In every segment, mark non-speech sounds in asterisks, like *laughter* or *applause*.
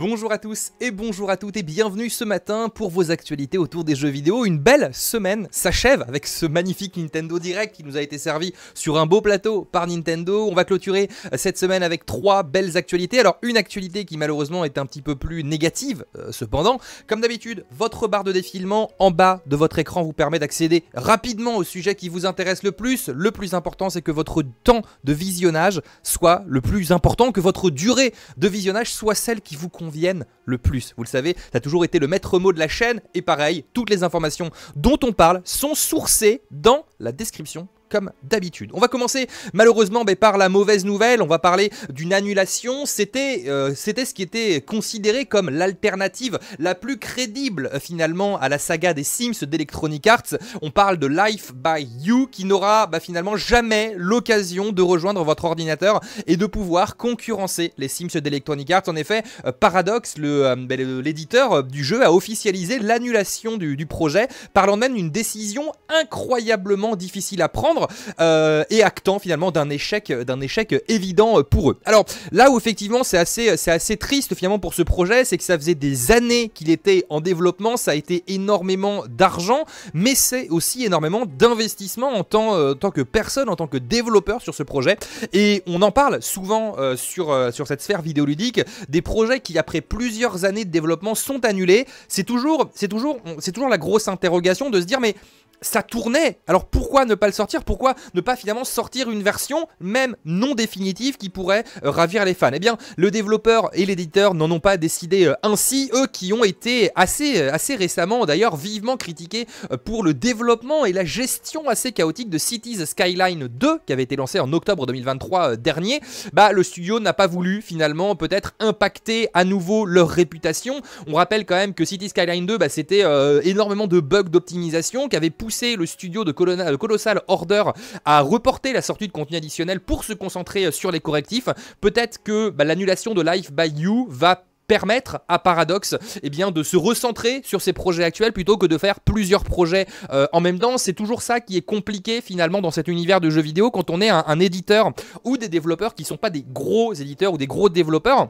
Bonjour à tous et bonjour à toutes et bienvenue ce matin pour vos actualités autour des jeux vidéo. Une belle semaine s'achève avec ce magnifique Nintendo Direct qui nous a été servi sur un beau plateau par Nintendo. On va clôturer cette semaine avec trois belles actualités. Alors une actualité qui malheureusement est un petit peu plus négative euh, cependant. Comme d'habitude, votre barre de défilement en bas de votre écran vous permet d'accéder rapidement au sujet qui vous intéresse le plus. Le plus important c'est que votre temps de visionnage soit le plus important, que votre durée de visionnage soit celle qui vous convient viennent le plus. Vous le savez, ça a toujours été le maître mot de la chaîne. Et pareil, toutes les informations dont on parle sont sourcées dans la description comme d'habitude. On va commencer malheureusement ben, par la mauvaise nouvelle, on va parler d'une annulation, c'était euh, ce qui était considéré comme l'alternative la plus crédible euh, finalement à la saga des Sims d'Electronic Arts, on parle de Life by You qui n'aura ben, finalement jamais l'occasion de rejoindre votre ordinateur et de pouvoir concurrencer les Sims d'Electronic Arts. En effet, euh, paradoxe, ben, l'éditeur du jeu a officialisé l'annulation du projet, parlant même d'une décision incroyablement difficile à prendre euh, et actant finalement d'un échec, d'un échec évident pour eux. Alors là où effectivement c'est assez, c'est assez triste finalement pour ce projet, c'est que ça faisait des années qu'il était en développement, ça a été énormément d'argent, mais c'est aussi énormément d'investissement en tant, euh, tant que personne, en tant que développeur sur ce projet. Et on en parle souvent euh, sur, sur cette sphère vidéoludique, des projets qui après plusieurs années de développement sont annulés. C'est toujours, c'est toujours, c'est toujours la grosse interrogation de se dire mais ça tournait. Alors pourquoi ne pas le sortir Pourquoi ne pas finalement sortir une version, même non définitive, qui pourrait euh, ravir les fans Eh bien, le développeur et l'éditeur n'en ont pas décidé euh, ainsi, eux qui ont été assez, euh, assez récemment d'ailleurs vivement critiqués pour le développement et la gestion assez chaotique de Cities Skyline 2, qui avait été lancé en octobre 2023 dernier. Bah, le studio n'a pas voulu finalement peut-être impacter à nouveau leur réputation. On rappelle quand même que Cities Skyline 2, bah, c'était énormément de bugs d'optimisation qui avaient poussé le studio de Colossal Order à reporter la sortie de contenu additionnel pour se concentrer euh, sur les correctifs. Peut-être que bah, l'annulation de Life by You va permettre à Paradox eh bien, de se recentrer sur ses projets actuels plutôt que de faire plusieurs projets euh, en même temps. C'est toujours ça qui est compliqué finalement dans cet univers de jeux vidéo quand on est un, un éditeur ou des développeurs qui ne sont pas des gros éditeurs ou des gros développeurs.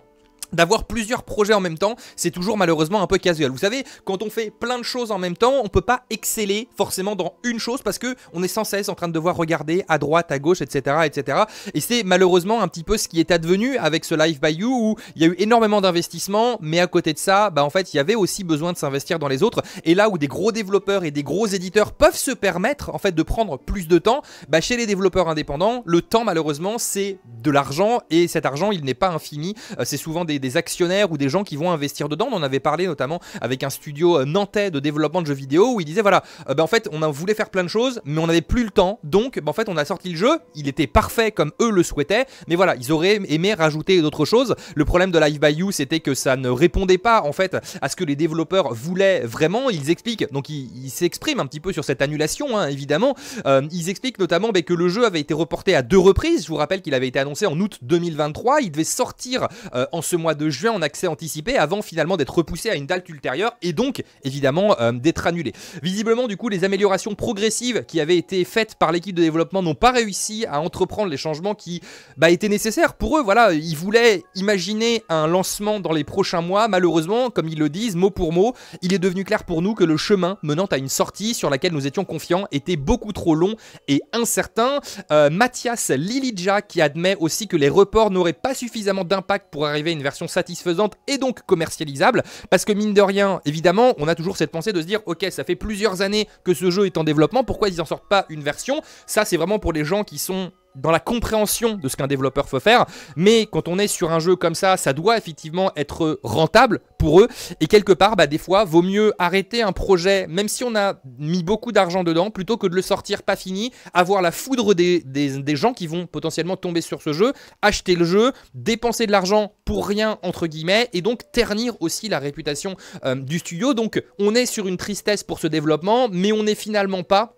D'avoir plusieurs projets en même temps, c'est toujours malheureusement un peu casual. Vous savez, quand on fait plein de choses en même temps, on peut pas exceller forcément dans une chose parce que on est sans cesse en train de devoir regarder à droite, à gauche, etc., etc. Et c'est malheureusement un petit peu ce qui est advenu avec ce Live by You où il y a eu énormément d'investissements, mais à côté de ça, bah en fait, il y avait aussi besoin de s'investir dans les autres. Et là où des gros développeurs et des gros éditeurs peuvent se permettre en fait de prendre plus de temps, bah chez les développeurs indépendants, le temps malheureusement c'est de l'argent et cet argent il n'est pas infini. Euh, c'est souvent des des, actionnaires ou des gens qui vont investir dedans. On en avait parlé notamment avec un studio euh, nantais de développement de jeux vidéo où il disait voilà, euh, ben en fait on voulait faire plein de choses, mais on n'avait plus le temps. Donc ben, en fait on a sorti le jeu, il était parfait comme eux le souhaitaient, mais voilà, ils auraient aimé rajouter d'autres choses. Le problème de Live by You, c'était que ça ne répondait pas en fait à ce que les développeurs voulaient vraiment. Ils expliquent, donc ils s'expriment un petit peu sur cette annulation, hein, évidemment. Euh, ils expliquent notamment ben, que le jeu avait été reporté à deux reprises. Je vous rappelle qu'il avait été annoncé en août 2023. Il devait sortir en ce mois de juin en accès anticipé avant finalement d'être repoussé à une date ultérieure et donc évidemment euh, d'être annulé. Visiblement du coup les améliorations progressives qui avaient été faites par l'équipe de développement n'ont pas réussi à entreprendre les changements qui bah, étaient nécessaires pour eux. Voilà, ils voulaient imaginer un lancement dans les prochains mois. Malheureusement, comme ils le disent mot pour mot, il est devenu clair pour nous que le chemin menant à une sortie sur laquelle nous étions confiants était beaucoup trop long et incertain. Euh, Mathias Lilija qui admet aussi que les reports n'auraient pas suffisamment d'impact pour arriver à une version satisfaisante et donc commercialisable. Parce que mine de rien, évidemment, on a toujours cette pensée de se dire, ok, ça fait plusieurs années que ce jeu est en développement, pourquoi ils n'en sortent pas une version Ça, c'est vraiment pour les gens qui sont dans la compréhension de ce qu'un développeur faut faire, mais quand on est sur un jeu comme ça, ça doit effectivement être rentable pour eux, et quelque part, bah, des fois, vaut mieux arrêter un projet, même si on a mis beaucoup d'argent dedans, plutôt que de le sortir pas fini, avoir la foudre des, gens qui vont potentiellement tomber sur ce jeu, acheter le jeu, dépenser de l'argent pour rien, entre guillemets, et donc ternir aussi la réputation euh, du studio. Donc on est sur une tristesse pour ce développement, mais on n'est finalement pas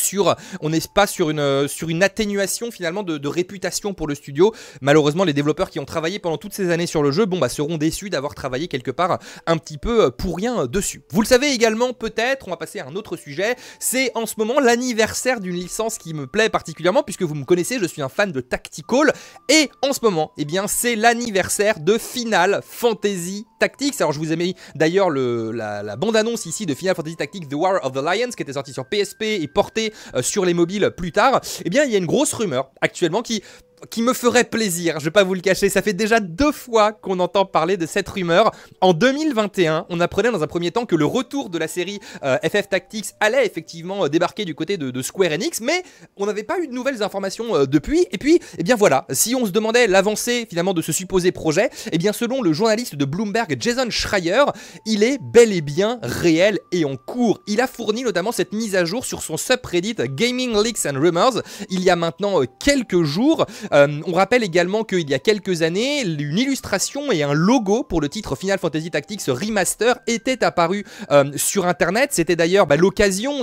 sur, on n'est pas sur une, euh, sur une atténuation finalement de, réputation pour le studio. Malheureusement, les développeurs qui ont travaillé pendant toutes ces années sur le jeu, bon bah seront déçus d'avoir travaillé quelque part un petit peu euh, pour rien euh, dessus. Vous le savez également peut-être, on va passer à un autre sujet, c'est en ce moment l'anniversaire d'une licence qui me plaît particulièrement puisque vous me connaissez, je suis un fan de Tactical et en ce moment, eh bien c'est l'anniversaire de Final Fantasy Tactics. Alors je vous ai mis d'ailleurs la, la bande-annonce ici de Final Fantasy Tactics The War of the Lions qui était sortie sur PSP et portée euh, sur les mobiles plus tard, eh bien il y a une grosse rumeur actuellement qui qui me ferait plaisir, je vais pas vous le cacher, ça fait déjà deux fois qu'on entend parler de cette rumeur. En 2021, on apprenait dans un premier temps que le retour de la série FF euh, Tactics allait effectivement euh, débarquer du côté de, Square Enix, mais on n'avait pas eu de nouvelles informations euh, depuis. Et puis, eh bien voilà, si on se demandait l'avancée finalement de ce supposé projet, eh bien selon le journaliste de Bloomberg Jason Schreier, il est bel et bien réel et en cours. Il a fourni notamment cette mise à jour sur son subreddit Gaming Leaks and Rumors il y a maintenant quelques jours. Euh, on rappelle également qu'il y a quelques années, une illustration et un logo pour le titre Final Fantasy Tactics Remaster était apparu euh, sur Internet. C'était d'ailleurs bah, l'occasion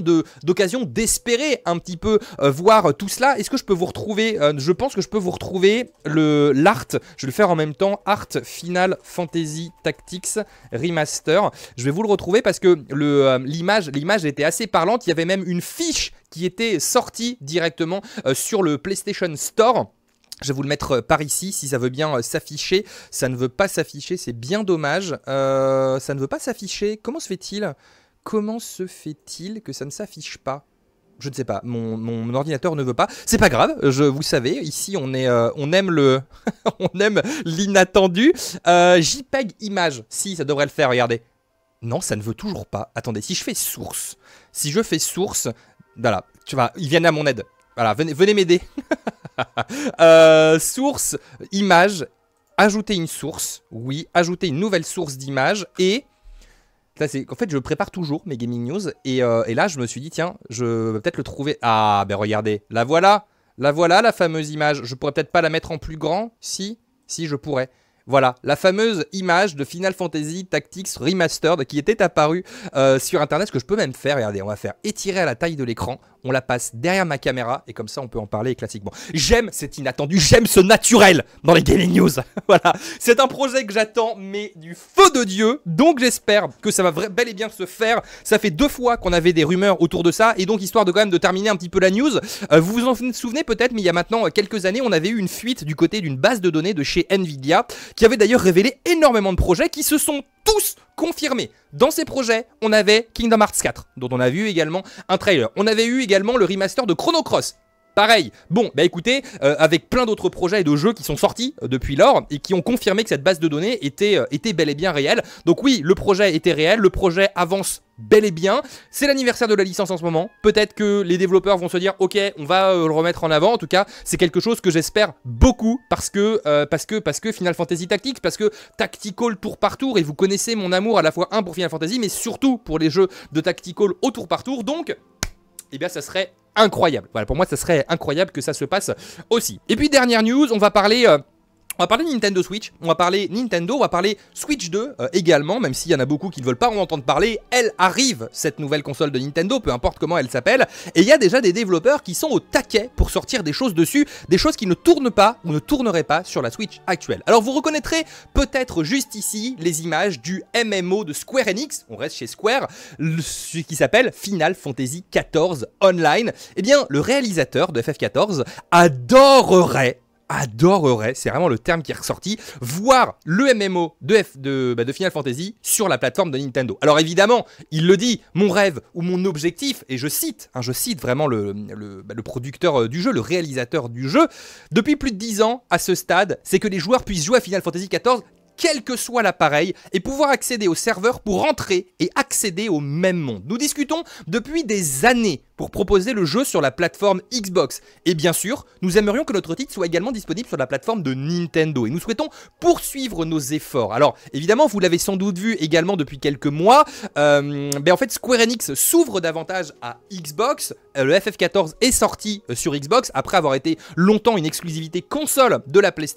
d'espérer un petit peu euh, voir tout cela. Est-ce que je peux vous retrouver Je pense que je peux vous retrouver le l'art. Je vais le faire en même temps. Art Final Fantasy Tactics Remaster. Je vais vous le retrouver parce que l'image l'image était assez parlante. Il y avait même une fiche qui était sortie directement sur le PlayStation Store je vais vous le mettre euh, par ici, si ça veut bien euh, s'afficher. Ça ne veut pas s'afficher, c'est bien dommage. Euh, ça ne veut pas s'afficher. Comment se fait-il Comment se fait-il que ça ne s'affiche pas je ne sais pas, mon, ordinateur ne veut pas. C'est pas grave, je, vous savez, ici on, est, on aime le, *laughs* on aime l'inattendu. JPEG image, si ça devrait le faire, regardez. Non, ça ne veut toujours pas. Attendez, si je fais source, si je fais source, voilà, tu vois, ils viennent à mon aide. Voilà, venez, venez m'aider. *laughs* Euh, source, image, ajouter une source. Oui, ajouter une nouvelle source d'image. Et c'est en fait, je prépare toujours mes gaming news. Euh, et, là, je me suis dit, tiens, je vais peut-être le trouver. Ah, ben regardez, la voilà. La voilà, la fameuse image. Je pourrais peut-être pas la mettre en plus grand. Si, si, je pourrais. Voilà, la fameuse image de Final Fantasy Tactics Remastered qui était apparue euh, sur Internet, ce que je peux même faire, regardez, on va faire étirer à la taille de l'écran, on la passe derrière ma caméra et comme ça on peut en parler classiquement. J'aime, cet inattendu, j'aime ce naturel dans les Gaming News. *laughs* voilà, c'est un projet que j'attends, mais du feu de Dieu. Donc j'espère que ça va bel et bien se faire. Ça fait deux fois qu'on avait des rumeurs autour de ça et donc histoire de quand même de terminer un petit peu la news, euh, vous vous en souvenez peut-être, mais il y a maintenant quelques années, on avait eu une fuite du côté d'une base de données de chez Nvidia qui avait d'ailleurs révélé énormément de projets qui se sont tous confirmés. Dans ces projets, on avait Kingdom Hearts 4, dont on a vu également un trailer. On avait eu également le remaster de Chrono Cross, pareil. Bon, bah écoutez, euh, avec plein d'autres projets et de jeux qui sont sortis euh, depuis lors et qui ont confirmé que cette base de données était, euh, était bel et bien réelle. Donc oui, le projet était réel, le projet avance bel et bien. C'est l'anniversaire de la licence en ce moment. Peut-être que les développeurs vont se dire OK, on va le remettre en avant. En tout cas, c'est quelque chose que j'espère beaucoup parce que parce que parce que Final Fantasy Tactics, parce que tactical tour par tour et vous connaissez mon amour à la fois un pour Final Fantasy mais surtout pour les jeux de tactical au tour par tour. Donc eh bien ça serait incroyable. Voilà, pour moi, ça serait incroyable que ça se passe aussi. Et puis, dernière news, on va parler... Euh, on va parler Nintendo Switch, on va parler Nintendo, on va parler Switch 2 euh, également, même s'il y en a beaucoup qui ne veulent pas en entendre parler, elle arrive, cette nouvelle console de Nintendo, peu importe comment elle s'appelle, et il y a déjà des développeurs qui sont au taquet pour sortir des choses dessus, des choses qui ne tournent pas ou ne tourneraient pas sur la Switch actuelle. Alors vous reconnaîtrez peut-être juste ici les images du MMO de Square Enix, on reste chez Square, ce qui s'appelle Final Fantasy XIV Online. Eh bien, le réalisateur de FF14 adorerait adorerait, c'est vraiment le terme qui est ressorti, voir le MMO de, F, bah, de, Final Fantasy sur la plateforme de Nintendo. Alors évidemment, il le dit, mon rêve ou mon objectif, et je cite, hein, je cite vraiment le, le, bah, producteur euh, du jeu, le réalisateur du jeu, depuis plus de 10 ans à ce stade, c'est que les joueurs puissent jouer à Final Fantasy XIV quel que soit l'appareil, et pouvoir accéder au serveur pour rentrer et accéder au même monde. Nous discutons depuis des années pour proposer le jeu sur la plateforme Xbox. Et bien sûr, nous aimerions que notre titre soit également disponible sur la plateforme de Nintendo. Et nous souhaitons poursuivre nos efforts. Alors, évidemment, vous l'avez sans doute vu également depuis quelques mois, euh, ben en fait, Square Enix s'ouvre davantage à Xbox. Euh, le FF14 est sorti euh, sur Xbox après avoir été longtemps une exclusivité console de la PlayStation.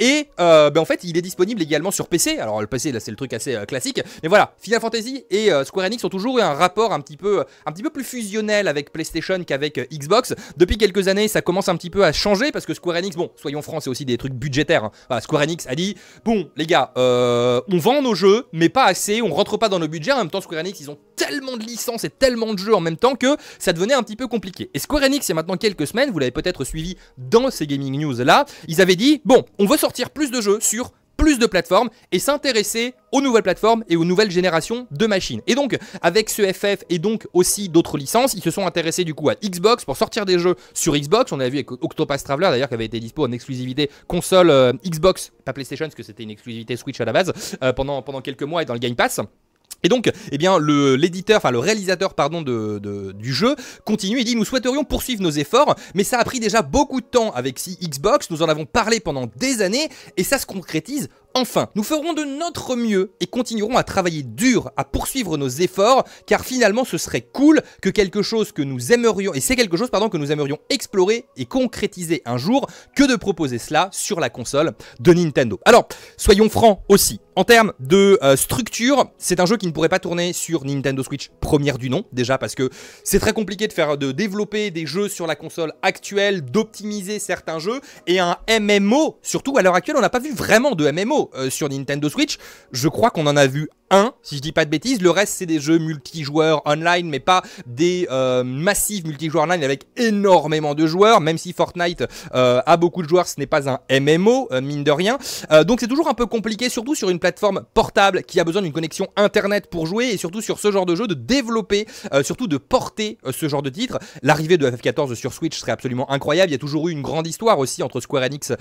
Et ben en fait, il est disponible également sur PC. Alors le PC là c'est le truc assez euh, classique, mais voilà, Final Fantasy et euh, Square Enix ont toujours eu un rapport un petit peu euh, un petit peu plus fusionnel avec PlayStation qu'avec Xbox. Depuis quelques années, ça commence un petit peu à changer parce que Square Enix, bon, soyons francs, c'est aussi des trucs budgétaires. Hein. Square Enix a dit "Bon, les gars, on vend nos jeux, mais pas assez, on rentre pas dans nos budgets." En même temps, Square Enix, ils ont tellement de licences et tellement de jeux en même temps que ça devenait un petit peu compliqué. Et Square Enix, il maintenant quelques semaines, vous l'avez peut-être suivi dans ces gaming news là, ils avaient dit "Bon, on veut sortir plus de jeux sur plus de plateformes et s'intéresser aux nouvelles plateformes et aux nouvelles générations de machines. Et donc, avec ce FF et donc aussi d'autres licences, ils se sont intéressés du coup à Xbox pour sortir des jeux sur Xbox. On a vu avec Octopath Traveler d'ailleurs qui avait été dispo en exclusivité console euh, Xbox, pas PlayStation parce que c'était une exclusivité Switch à la base, euh, pendant, pendant quelques mois et dans le Game Pass. Et donc, eh bien, le, l'éditeur, enfin le réalisateur, pardon, de, du jeu continue et dit nous souhaiterions poursuivre nos efforts, mais ça a pris déjà beaucoup de temps avec Xbox. Nous en avons parlé pendant des années et ça se concrétise Enfin, nous ferons de notre mieux et continuerons à travailler dur, à poursuivre nos efforts, car finalement ce serait cool que quelque chose que nous aimerions, et c'est quelque chose pardon, que nous aimerions explorer et concrétiser un jour, que de proposer cela sur la console de Nintendo. Alors, soyons francs aussi, en termes de euh, structure, c'est un jeu qui ne pourrait pas tourner sur Nintendo Switch première du nom, déjà parce que c'est très compliqué de faire, de développer des jeux sur la console actuelle, d'optimiser certains jeux, et un MMO, surtout à l'heure actuelle on n'a pas vu vraiment de MMO, euh, sur Nintendo Switch, je crois qu'on en a vu 1, si je dis pas de bêtises. Le reste, c'est des jeux multijoueurs online, mais pas des euh, massifs multijoueurs online avec énormément de joueurs. Même si Fortnite euh, a beaucoup de joueurs, ce n'est pas un MMO, euh, mine de rien. Euh, donc c'est toujours un peu compliqué, surtout sur une plateforme portable qui a besoin d'une connexion internet pour jouer et surtout sur ce genre de jeu de développer, surtout de porter ce genre de titre. L'arrivée de FF14 sur Switch serait absolument incroyable. Il y a toujours eu une grande histoire aussi entre Square Enix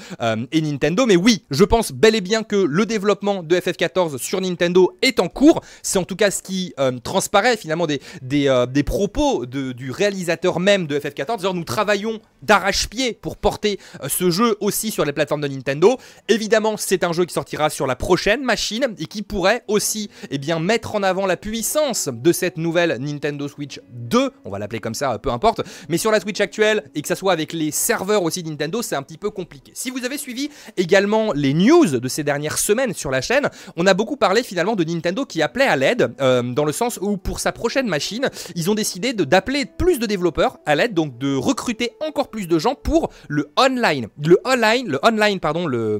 et Nintendo. Mais oui, je pense bel et bien que le développement de FF14 sur Nintendo est en cours. C'est en tout cas ce qui euh, transparaît finalement des, euh, des, propos de, du réalisateur même de FF14. nous travaillons d'arrache-pied pour porter euh, ce jeu aussi sur les plateformes de Nintendo. Évidemment, c'est un jeu qui sortira sur la prochaine machine et qui pourrait aussi eh bien, mettre en avant la puissance de cette nouvelle Nintendo Switch 2. On va l'appeler comme ça, peu importe. Mais sur la Switch actuelle, et que ça soit avec les serveurs aussi de Nintendo, c'est un petit peu compliqué. Si vous avez suivi également les news de ces dernières semaines sur la chaîne, on a beaucoup parlé finalement de Nintendo Nintendo qui appelait à l'aide, euh, dans le sens où pour sa prochaine machine, ils ont décidé d'appeler plus de développeurs à l'aide, donc de recruter encore plus de gens pour le online. Le online, le online, pardon, le,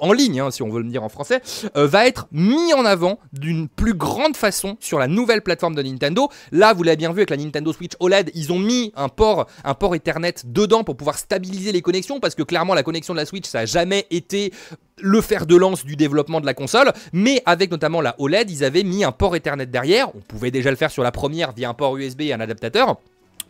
en ligne, hein, si on veut le dire en français, euh, va être mis en avant d'une plus grande façon sur la nouvelle plateforme de Nintendo. Là, vous l'avez bien vu avec la Nintendo Switch OLED, ils ont mis un port, un port Ethernet dedans pour pouvoir stabiliser les connexions, parce que clairement la connexion de la Switch, ça n'a jamais été le fer de lance du développement de la console, mais avec notamment la OLED, ils avaient mis un port Ethernet derrière. On pouvait déjà le faire sur la première via un port USB et un adaptateur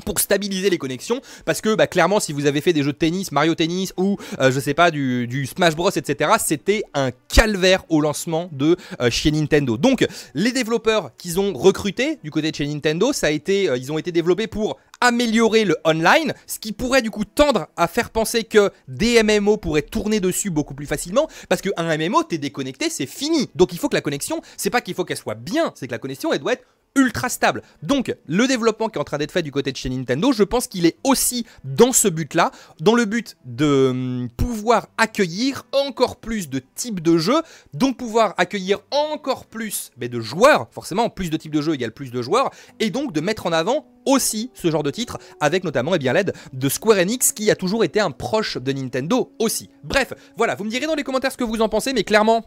pour stabiliser les connexions parce que bah, clairement si vous avez fait des jeux de tennis Mario Tennis ou euh, je sais pas du, Smash Bros etc c'était un calvaire au lancement de euh, chez Nintendo donc les développeurs qu'ils ont recrutés du côté de chez Nintendo ça a été euh, ils ont été développés pour améliorer le online, ce qui pourrait du coup tendre à faire penser que des MMO pourraient tourner dessus beaucoup plus facilement, parce qu'un MMO, t'es déconnecté, c'est fini. Donc il faut que la connexion, c'est pas qu'il faut qu'elle soit bien, c'est que la connexion, elle doit être ultra stable. Donc, le développement qui est en train d'être fait du côté de chez Nintendo, je pense qu'il est aussi dans ce but-là, dans le but de hum, pouvoir accueillir encore plus de types de jeux, donc pouvoir accueillir encore plus de joueurs, forcément, plus de types de jeux, il plus de joueurs, et donc de mettre en avant aussi ce genre de titre, avec notamment et eh bien l'aide de Square Enix qui a toujours été un proche de Nintendo aussi. Bref, voilà, vous me direz dans les commentaires ce que vous en pensez, mais clairement,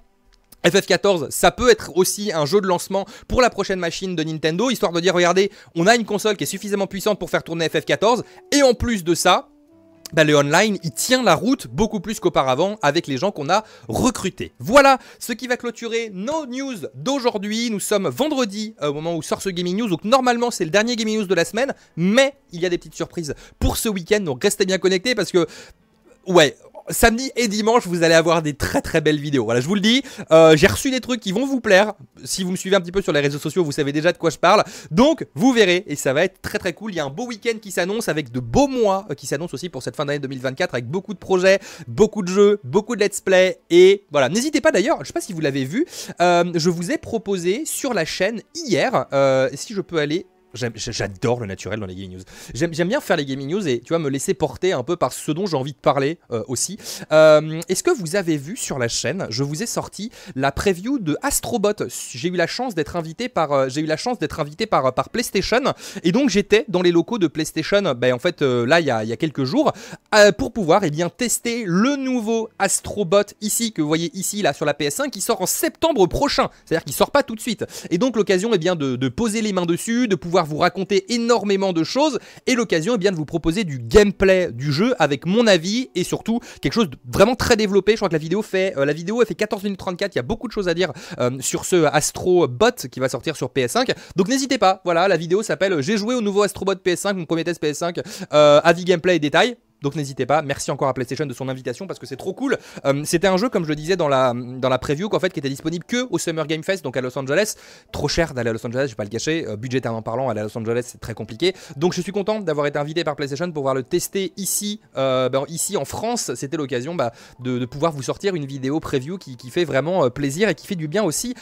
FF14, ça peut être aussi un jeu de lancement pour la prochaine machine de Nintendo, histoire de dire, regardez, on a une console qui est suffisamment puissante pour faire tourner FF14, et en plus de ça, bah, le online, il tient la route beaucoup plus qu'auparavant avec les gens qu'on a recrutés. Voilà ce qui va clôturer nos news d'aujourd'hui. Nous sommes vendredi euh, au moment où sort ce Gaming News, donc normalement c'est le dernier Gaming News de la semaine, mais il y a des petites surprises pour ce week-end, donc restez bien connectés parce que ouais, samedi et dimanche, vous allez avoir des très très belles vidéos. Voilà, je vous le dis, euh, j'ai reçu des trucs qui vont vous plaire. Si vous me suivez un petit peu sur les réseaux sociaux, vous savez déjà de quoi je parle. Donc, vous verrez et ça va être très très cool. Il y a un beau week-end qui s'annonce avec de beaux mois euh, qui s'annoncent aussi pour cette fin d'année 2024 avec beaucoup de projets, beaucoup de jeux, beaucoup de let's play et voilà. N'hésitez pas d'ailleurs, je sais pas si vous l'avez vu, euh, je vous ai proposé sur la chaîne hier, si je peux aller J'adore le naturel dans les gaming news. J'aime bien faire les gaming news et tu vois me laisser porter un peu par ce dont j'ai envie de parler euh, aussi. Euh, est-ce que vous avez vu sur la chaîne, je vous ai sorti la preview de Astrobot. J'ai eu la chance d'être invité par euh, j'ai eu la chance d'être invité par par PlayStation et donc j'étais dans les locaux de PlayStation. Ben en fait là il y a, y a, quelques jours pour pouvoir eh bien tester le nouveau Astrobot ici que vous voyez ici là sur la PS1 qui sort en septembre prochain. C'est-à-dire qu'il sort pas tout de suite. Et donc l'occasion eh bien de poser les mains dessus, de pouvoir vous raconter énormément de choses et l'occasion est eh bien, de vous proposer du gameplay du jeu avec mon avis et surtout quelque chose de vraiment très développé. Je crois que la vidéo fait, euh, la vidéo, fait 14 minutes 34, il y a beaucoup de choses à dire euh, sur ce Astro Bot qui va sortir sur PS5. Donc n'hésitez pas, voilà, la vidéo s'appelle J'ai joué au nouveau Astro Bot PS5, mon premier test PS5, euh, avis gameplay et détails. Donc n'hésitez pas. Merci encore à PlayStation de son invitation parce que c'est trop cool. Euh, c'était un jeu, comme je le disais dans la, dans la preview, qu'en fait, qui était disponible que au Summer Game Fest, donc à Los Angeles. Trop cher d'aller à Los Angeles, je vais pas le cacher. Euh, budgétairement parlant, aller à Los Angeles, c'est très compliqué. Donc je suis content d'avoir été invité par PlayStation pour pouvoir le tester ici, euh, ben, ici en France. C'était l'occasion bah, de, pouvoir vous sortir une vidéo preview qui, qui, fait vraiment plaisir et qui fait du bien aussi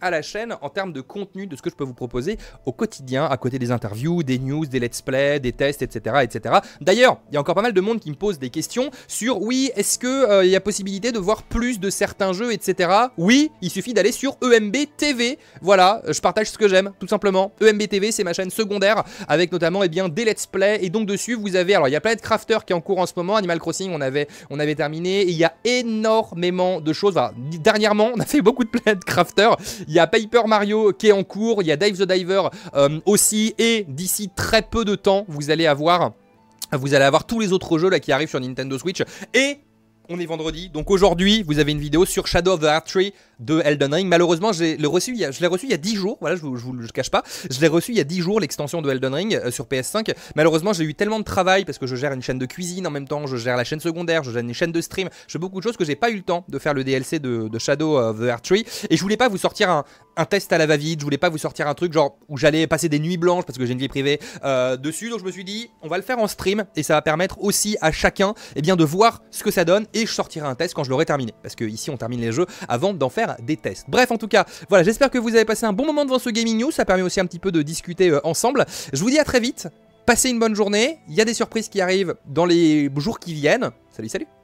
à la chaîne en termes de contenu de ce que je peux vous proposer au quotidien, à côté des interviews, des news, des let's play, des tests, etc. etc. D'ailleurs, il y a encore pas mal de monde qui me pose des questions sur oui, est-ce que euh, il y a possibilité de voir plus de certains jeux, etc. Oui, il suffit d'aller sur EMB TV. Voilà, euh, je partage ce que j'aime, tout simplement. EMB TV, c'est ma chaîne secondaire avec notamment eh bien des let's play et donc dessus vous avez alors il y a Planet Crafter qui est en cours en ce moment, Animal Crossing on avait on avait terminé, il y a énormément de choses. dernièrement on a fait beaucoup de Planet Crafter. Il y a Paper Mario qui est en cours, il y a Dive the Diver euh, aussi et d'ici très peu de temps vous allez avoir vous allez avoir tous les autres jeux là qui arrivent sur Nintendo Switch et on est vendredi, donc aujourd'hui, vous avez une vidéo sur Shadow of the Tree de Elden Ring. Malheureusement, je l'ai reçu, il y a 10 jours, voilà, je vous, vous le cache pas. Je l'ai reçu il y a 10 jours, l'extension de Elden Ring euh, sur PS5. Malheureusement, j'ai eu tellement de travail parce que je gère une chaîne de cuisine en même temps, je gère la chaîne secondaire, je gère une chaîne de stream, je fais beaucoup de choses que j'ai pas eu le temps de faire le DLC de, Shadow of the Tree Et je voulais pas vous sortir un, test à la va-vite, je voulais pas vous sortir un truc genre où j'allais passer des nuits blanches parce que j'ai une vie privée euh, dessus. Donc je me suis dit, on va le faire en stream et ça va permettre aussi à chacun et eh bien, de voir ce que ça donne je sortirai un test quand je l'aurai terminé. Parce que ici on termine les jeux avant d'en faire des tests. Bref, en tout cas, voilà, j'espère que vous avez passé un bon moment devant ce Gaming News. Ça permet aussi un petit peu de discuter euh, ensemble. Je vous dis à très vite. Passez une bonne journée. Il y a des surprises qui arrivent dans les jours qui viennent. Salut, salut